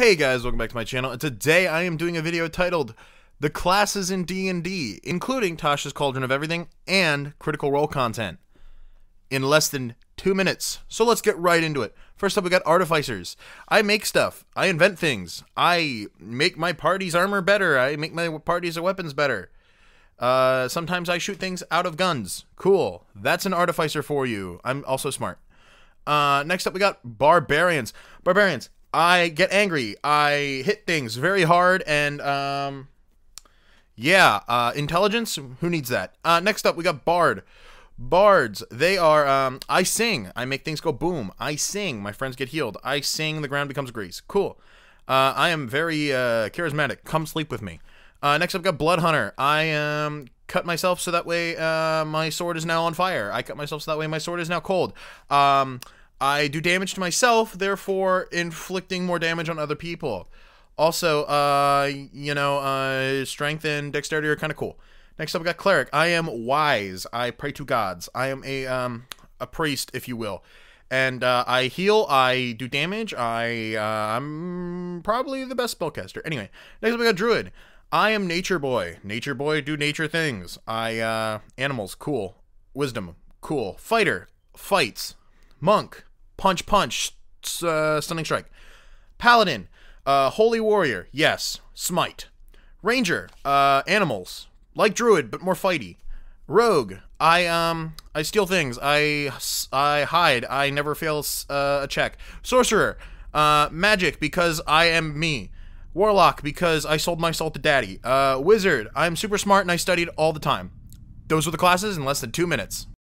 Hey guys, welcome back to my channel, and today I am doing a video titled The Classes in D&D, including Tasha's Cauldron of Everything and Critical Role content, in less than two minutes. So let's get right into it. First up, we got Artificers. I make stuff. I invent things. I make my party's armor better. I make my party's weapons better. Uh, sometimes I shoot things out of guns. Cool. That's an Artificer for you. I'm also smart. Uh, next up, we got Barbarians. Barbarians. I get angry. I hit things very hard, and um, yeah, uh, intelligence. Who needs that? Uh, next up, we got Bard. Bards. They are. Um, I sing. I make things go boom. I sing. My friends get healed. I sing. The ground becomes grease. Cool. Uh, I am very uh, charismatic. Come sleep with me. Uh, next up, got Blood Hunter. I um, cut myself so that way uh, my sword is now on fire. I cut myself so that way my sword is now cold. Um, I do damage to myself, therefore inflicting more damage on other people. Also, uh, you know, uh, strength and dexterity are kind of cool. Next up, we got cleric. I am wise. I pray to gods. I am a um, a priest, if you will, and uh, I heal. I do damage. I uh, I'm probably the best spellcaster. Anyway, next up we got druid. I am nature boy. Nature boy, do nature things. I uh, animals, cool. Wisdom, cool. Fighter, fights. Monk, Punch, punch. Uh, stunning strike. Paladin. Uh, Holy warrior. Yes. Smite. Ranger. Uh, animals. Like druid, but more fighty. Rogue. I um I steal things. I I hide. I never fail uh, a check. Sorcerer. Uh, magic because I am me. Warlock because I sold my soul to daddy. Uh, wizard. I'm super smart and I studied all the time. Those were the classes in less than two minutes.